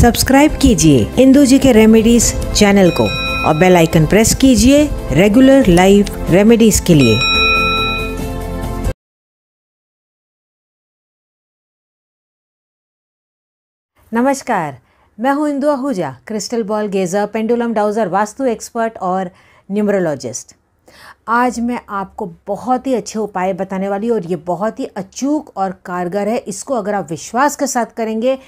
subscribe कीजिए इंदू जी के remedies channel को और बेल आइकन प्रेस कीजिए रेगुलर लाइव रेमेडीज के लिए नमस्कार मैं हूं Indu Ahuja crystal ball gazer pendulum dowser vastu expert और न्यूमरोलॉजिस्ट आज मैं आपको बहुत ही अच्छे उपाय बताने वाली हूँ और ये बहुत ही अचूक और कारगर है इसको अगर आप विश्वास के साथ करेंगे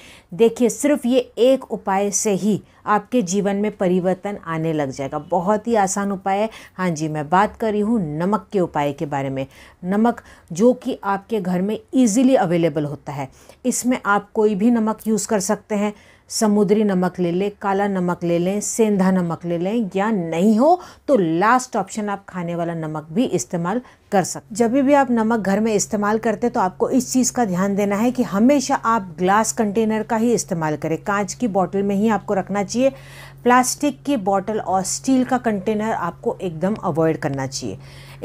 देखिए सिर्फ ये एक उपाय से ही आपके जीवन में परिवर्तन आने लग जाएगा बहुत ही आसान उपाय है हाँ जी मैं बात कर रही हूँ नमक के उपाय के बारे में नमक जो कि आपके घर में ईज़िली अवेलेबल होता है इसमें आप कोई भी नमक यूज़ कर सकते हैं समुद्री नमक ले लें काला नमक ले लें सेंधा नमक ले लें या नहीं हो तो लास्ट ऑप्शन आप खाने वाला नमक भी इस्तेमाल कर सकते जब भी आप नमक घर में इस्तेमाल करते तो आपको इस चीज़ का ध्यान देना है कि हमेशा आप ग्लास कंटेनर का ही इस्तेमाल करें कांच की बॉटल में ही आपको रखना चाहिए प्लास्टिक की बॉटल और स्टील का कंटेनर आपको एकदम अवॉइड करना चाहिए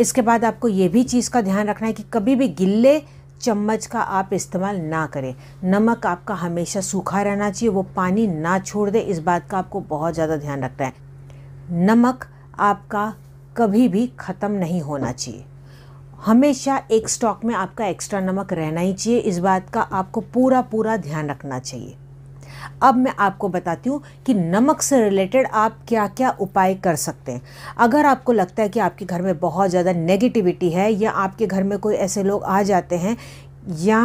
इसके बाद आपको ये भी चीज़ का ध्यान रखना है कि कभी भी गिल्ले चम्मच का आप इस्तेमाल ना करें नमक आपका हमेशा सूखा रहना चाहिए वो पानी ना छोड़ दे इस बात का आपको बहुत ज़्यादा ध्यान रखना है नमक आपका कभी भी ख़त्म नहीं होना चाहिए हमेशा एक स्टॉक में आपका एक्स्ट्रा नमक रहना ही चाहिए इस बात का आपको पूरा पूरा ध्यान रखना चाहिए अब मैं आपको बताती हूँ कि नमक से रिलेटेड आप क्या क्या उपाय कर सकते हैं अगर आपको लगता है कि आपके घर में बहुत ज़्यादा नेगेटिविटी है या आपके घर में कोई ऐसे लोग आ जाते हैं या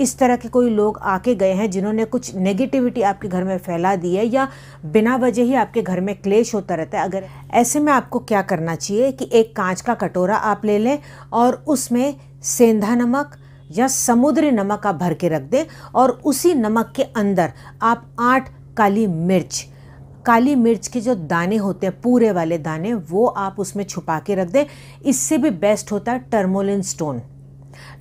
इस तरह के कोई लोग आके गए हैं जिन्होंने कुछ नेगेटिविटी आपके घर में फैला दी है या बिना वजह ही आपके घर में क्लेश होता रहता है अगर ऐसे में आपको क्या करना चाहिए कि एक कांच का कटोरा आप ले लें और उसमें सेंधा नमक या समुद्री नमक आप भर के रख दें और उसी नमक के अंदर आप आठ काली मिर्च काली मिर्च के जो दाने होते हैं पूरे वाले दाने वो आप उसमें छुपा के रख दें इससे भी बेस्ट होता है टर्मोलिन स्टोन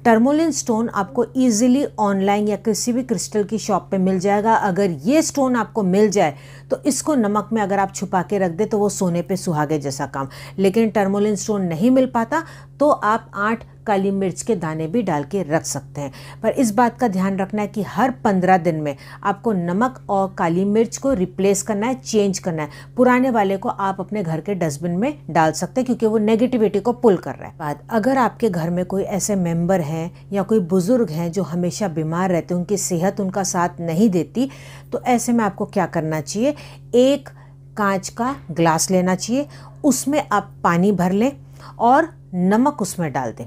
टर्मोलिन स्टोन आपको इजीली ऑनलाइन या किसी भी क्रिस्टल की शॉप पे मिल जाएगा अगर ये स्टोन आपको मिल जाए तो इसको नमक में अगर आप छुपा के रख दे तो वो सोने पे सुहागे जैसा काम लेकिन टर्मोलिन स्टोन नहीं मिल पाता तो आप आठ काली मिर्च के दाने भी डाल के रख सकते हैं पर इस बात का ध्यान रखना है कि हर पंद्रह दिन में आपको नमक और काली मिर्च को रिप्लेस करना है चेंज करना है पुराने वाले को आप अपने घर के डस्टबिन में डाल सकते हैं क्योंकि वो नेगेटिविटी को पुल कर रहा है बाद अगर आपके घर में कोई ऐसे मेम्बर हैं या कोई बुजुर्ग हैं जो हमेशा बीमार रहते हैं उनकी सेहत उनका साथ नहीं देती तो ऐसे में आपको क्या करना चाहिए एक कांच का ग्लास लेना चाहिए उसमें आप पानी भर लें और नमक उसमें डाल दें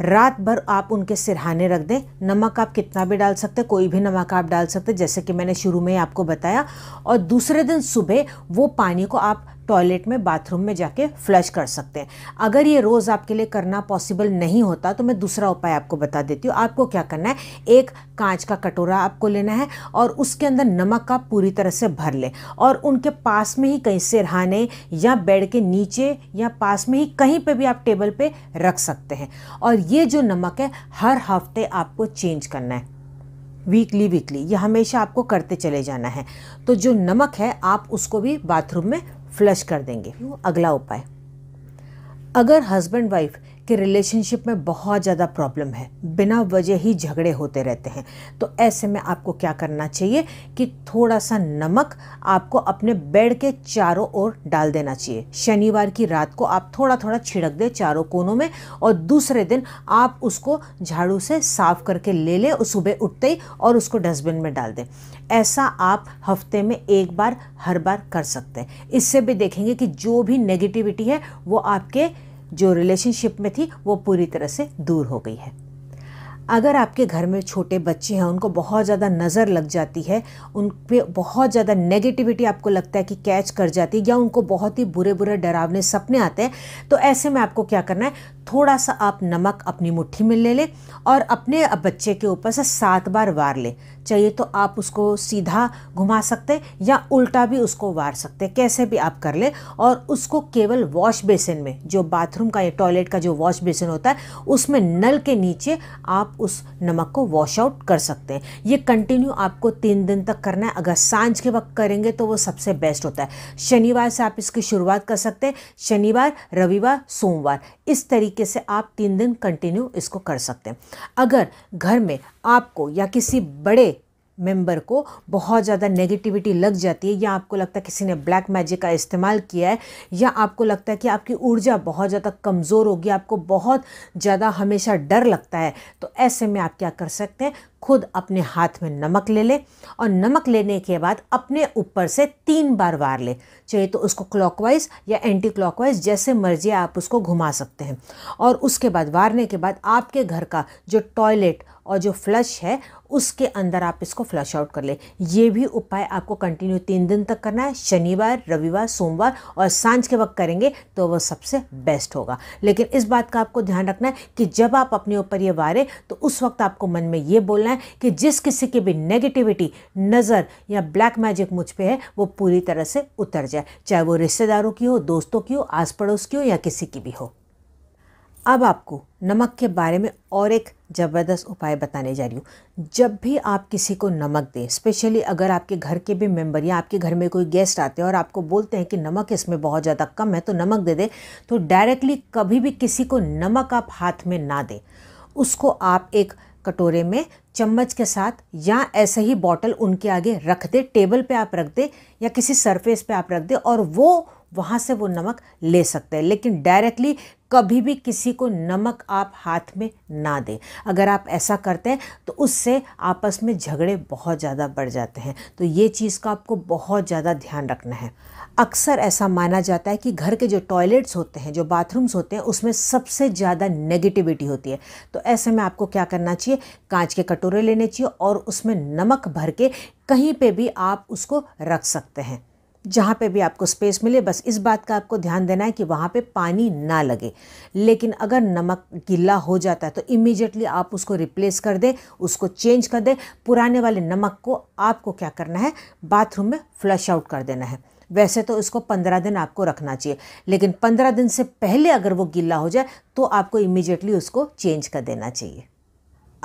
रात भर आप उनके सिरहाने रख दें नमक आप कितना भी डाल सकते कोई भी नमक आप डाल सकते जैसे कि मैंने शुरू में आपको बताया और दूसरे दिन सुबह वो पानी को आप टॉयलेट में बाथरूम में जाके फ्लश कर सकते हैं अगर ये रोज़ आपके लिए करना पॉसिबल नहीं होता तो मैं दूसरा उपाय आपको बता देती हूँ आपको क्या करना है एक कांच का कटोरा आपको लेना है और उसके अंदर नमक का पूरी तरह से भर लें और उनके पास में ही कहीं सिरहाने या बेड के नीचे या पास में ही कहीं पर भी आप टेबल पर रख सकते हैं और ये जो नमक है हर हफ्ते आपको चेंज करना है वीकली वीकली ये हमेशा आपको करते चले जाना है तो जो नमक है आप उसको भी बाथरूम में फ्लश कर देंगे अगला उपाय अगर हस्बैंड वाइफ के रिलेशनशिप में बहुत ज़्यादा प्रॉब्लम है बिना वजह ही झगड़े होते रहते हैं तो ऐसे में आपको क्या करना चाहिए कि थोड़ा सा नमक आपको अपने बेड के चारों ओर डाल देना चाहिए शनिवार की रात को आप थोड़ा थोड़ा छिड़क दें चारों कोनों में और दूसरे दिन आप उसको झाड़ू से साफ करके ले लें और सुबह उठते ही और उसको डस्टबिन में डाल दें ऐसा आप हफ्ते में एक बार हर बार कर सकते हैं इससे भी देखेंगे कि जो भी नेगेटिविटी है वो आपके जो रिलेशनशिप में थी वो पूरी तरह से दूर हो गई है अगर आपके घर में छोटे बच्चे हैं उनको बहुत ज़्यादा नज़र लग जाती है उन पर बहुत ज़्यादा नेगेटिविटी आपको लगता है कि कैच कर जाती है या उनको बहुत ही बुरे बुरे डरावने सपने आते हैं तो ऐसे में आपको क्या करना है थोड़ा सा आप नमक अपनी मुट्ठी में ले लें और अपने बच्चे के ऊपर से सात बार वार लें चाहिए तो आप उसको सीधा घुमा सकते हैं या उल्टा भी उसको वार सकते हैं कैसे भी आप कर लें और उसको केवल वॉश बेसिन में जो बाथरूम का या टॉयलेट का जो वॉश बेसिन होता है उसमें नल के नीचे आप उस नमक को वॉश आउट कर सकते हैं ये कंटिन्यू आपको तीन दिन तक करना है अगर सांझ के वक्त करेंगे तो वो सबसे बेस्ट होता है शनिवार से आप इसकी शुरुआत कर सकते हैं शनिवार रविवार सोमवार इस तरीके से आप तीन दिन कंटिन्यू इसको कर सकते हैं अगर घर में आपको या किसी बड़े मेंबर को बहुत ज़्यादा नेगेटिविटी लग जाती है या आपको लगता है किसी ने ब्लैक मैजिक का इस्तेमाल किया है या आपको लगता है कि आपकी ऊर्जा बहुत ज़्यादा कमज़ोर होगी आपको बहुत ज़्यादा हमेशा डर लगता है तो ऐसे में आप क्या कर सकते हैं खुद अपने हाथ में नमक ले ले और नमक लेने के बाद अपने ऊपर से तीन बार वार ले चाहे तो उसको क्लॉकवाइज या एंटी क्लॉकवाइज जैसे मर्जी आप उसको घुमा सकते हैं और उसके बाद वारने के बाद आपके घर का जो टॉयलेट और जो फ्लश है उसके अंदर आप इसको फ्लश आउट कर ले ये भी उपाय आपको कंटिन्यू तीन दिन तक करना है शनिवार रविवार सोमवार और सांझ के वक्त करेंगे तो वो सबसे बेस्ट होगा लेकिन इस बात का आपको ध्यान रखना है कि जब आप अपने ऊपर ये वारें तो उस वक्त आपको मन में ये बोलना है कि जिस किसी की भी नेगेटिविटी नज़र या ब्लैक मैजिक मुझ पर है वो पूरी तरह से उतर जाए चाहे वो रिश्तेदारों की हो दोस्तों की हो आस पड़ोस की हो या किसी की भी हो अब आपको नमक के बारे में और एक ज़बरदस्त उपाय बताने जा रही हूँ जब भी आप किसी को नमक दें स्पेशली अगर आपके घर के भी मेम्बर या आपके घर में कोई गेस्ट आते हैं और आपको बोलते हैं कि नमक इसमें बहुत ज़्यादा कम है तो नमक दे दे तो डायरेक्टली कभी भी किसी को नमक आप हाथ में ना दें उसको आप एक कटोरे में चम्मच के साथ या ऐसे ही बॉटल उनके आगे रख दे टेबल पे आप रख दे या किसी सरफेस पे आप रख दे और वो वहाँ से वो नमक ले सकते हैं लेकिन डायरेक्टली कभी भी किसी को नमक आप हाथ में ना दें अगर आप ऐसा करते हैं तो उससे आपस में झगड़े बहुत ज़्यादा बढ़ जाते हैं तो ये चीज़ का आपको बहुत ज़्यादा ध्यान रखना है अक्सर ऐसा माना जाता है कि घर के जो टॉयलेट्स होते हैं जो बाथरूम्स होते हैं उसमें सबसे ज़्यादा नेगेटिविटी होती है तो ऐसे में आपको क्या करना चाहिए कांच के कटोरे लेने चाहिए और उसमें नमक भर के कहीं पे भी आप उसको रख सकते हैं जहाँ पे भी आपको स्पेस मिले बस इस बात का आपको ध्यान देना है कि वहाँ पे पानी ना लगे लेकिन अगर नमक गीला हो जाता है तो इमीजिएटली आप उसको रिप्लेस कर दें उसको चेंज कर दें पुराने वाले नमक को आपको क्या करना है बाथरूम में फ्लश आउट कर देना है वैसे तो इसको पंद्रह दिन आपको रखना चाहिए लेकिन पंद्रह दिन से पहले अगर वो गीला हो जाए तो आपको इमिजिएटली उसको चेंज कर देना चाहिए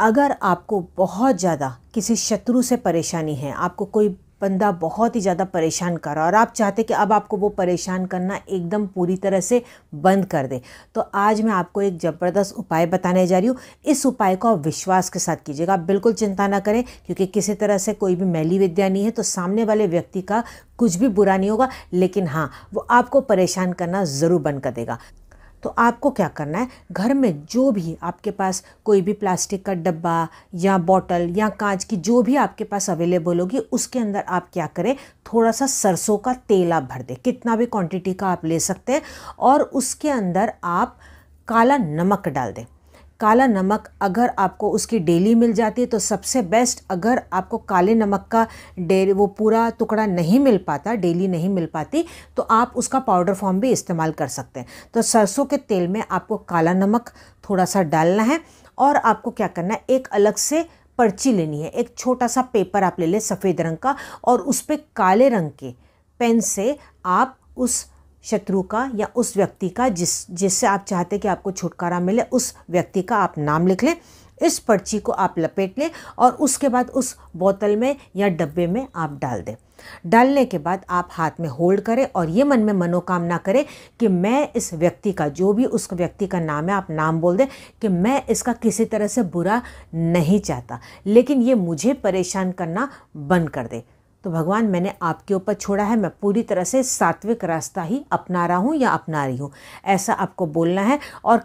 अगर आपको बहुत ज़्यादा किसी शत्रु से परेशानी है आपको कोई बंदा बहुत ही ज़्यादा परेशान कर रहा है और आप चाहते कि अब आपको वो परेशान करना एकदम पूरी तरह से बंद कर दे तो आज मैं आपको एक ज़बरदस्त उपाय बताने जा रही हूँ इस उपाय को आप विश्वास के साथ कीजिएगा आप बिल्कुल चिंता ना करें क्योंकि किसी तरह से कोई भी मैली विद्या नहीं है तो सामने वाले व्यक्ति का कुछ भी बुरा नहीं होगा लेकिन हाँ वो आपको परेशान करना ज़रूर बंद कर देगा तो आपको क्या करना है घर में जो भी आपके पास कोई भी प्लास्टिक का डब्बा या बॉटल या कांच की जो भी आपके पास अवेलेबल होगी उसके अंदर आप क्या करें थोड़ा सा सरसों का तेल आप भर दें कितना भी क्वांटिटी का आप ले सकते हैं और उसके अंदर आप काला नमक डाल दें काला नमक अगर आपको उसकी डेली मिल जाती है तो सबसे बेस्ट अगर आपको काले नमक का डे वो पूरा टुकड़ा नहीं मिल पाता डेली नहीं मिल पाती तो आप उसका पाउडर फॉर्म भी इस्तेमाल कर सकते हैं तो सरसों के तेल में आपको काला नमक थोड़ा सा डालना है और आपको क्या करना है एक अलग से पर्ची लेनी है एक छोटा सा पेपर आप ले लें सफ़ेद रंग का और उस पर काले रंग के पेन से आप उस शत्रु का या उस व्यक्ति का जिस जिससे आप चाहते कि आपको छुटकारा मिले उस व्यक्ति का आप नाम लिख लें इस पर्ची को आप लपेट लें और उसके बाद उस बोतल में या डब्बे में आप डाल दें डालने के बाद आप हाथ में होल्ड करें और ये मन में मनोकामना करें कि मैं इस व्यक्ति का जो भी उस व्यक्ति का नाम है आप नाम बोल दें कि मैं इसका किसी तरह से बुरा नहीं चाहता लेकिन ये मुझे परेशान करना बंद कर दे तो भगवान मैंने आपके ऊपर छोड़ा है मैं पूरी तरह से सात्विक रास्ता ही अपना रहा हूँ या अपना रही हूँ ऐसा आपको बोलना है और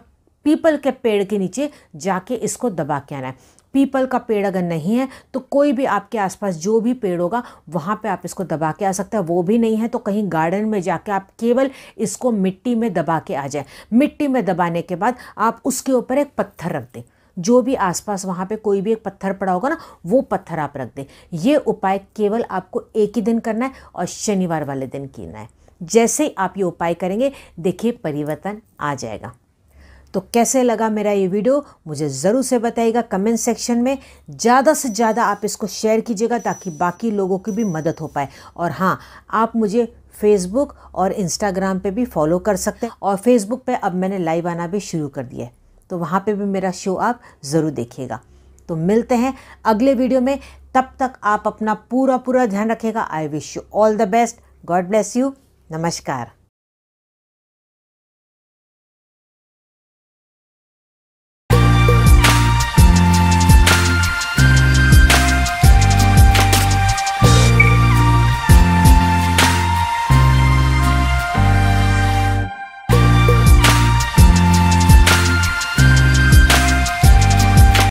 पीपल के पेड़ के नीचे जाके इसको दबा के आना है पीपल का पेड़ अगर नहीं है तो कोई भी आपके आसपास जो भी पेड़ होगा वहाँ पे आप इसको दबा के आ सकते हैं वो भी नहीं है तो कहीं गार्डन में जाके आप केवल इसको मिट्टी में दबा के आ जाए मिट्टी में दबाने के बाद आप उसके ऊपर एक पत्थर रख दें जो भी आसपास वहाँ पे कोई भी एक पत्थर पड़ा होगा ना वो पत्थर आप रख दें ये उपाय केवल आपको एक ही दिन करना है और शनिवार वाले दिन करना है जैसे ही आप ये उपाय करेंगे देखिए परिवर्तन आ जाएगा तो कैसे लगा मेरा ये वीडियो मुझे ज़रूर से बताइएगा कमेंट सेक्शन में ज़्यादा से ज़्यादा आप इसको शेयर कीजिएगा ताकि बाकी लोगों की भी मदद हो पाए और हाँ आप मुझे फेसबुक और इंस्टाग्राम पे भी फॉलो कर सकते हैं और फेसबुक पे अब मैंने लाइव आना भी शुरू कर दिया है तो वहाँ पे भी मेरा शो आप ज़रूर देखिएगा तो मिलते हैं अगले वीडियो में तब तक आप अपना पूरा पूरा ध्यान रखिएगा I wish you all the best God bless you नमस्कार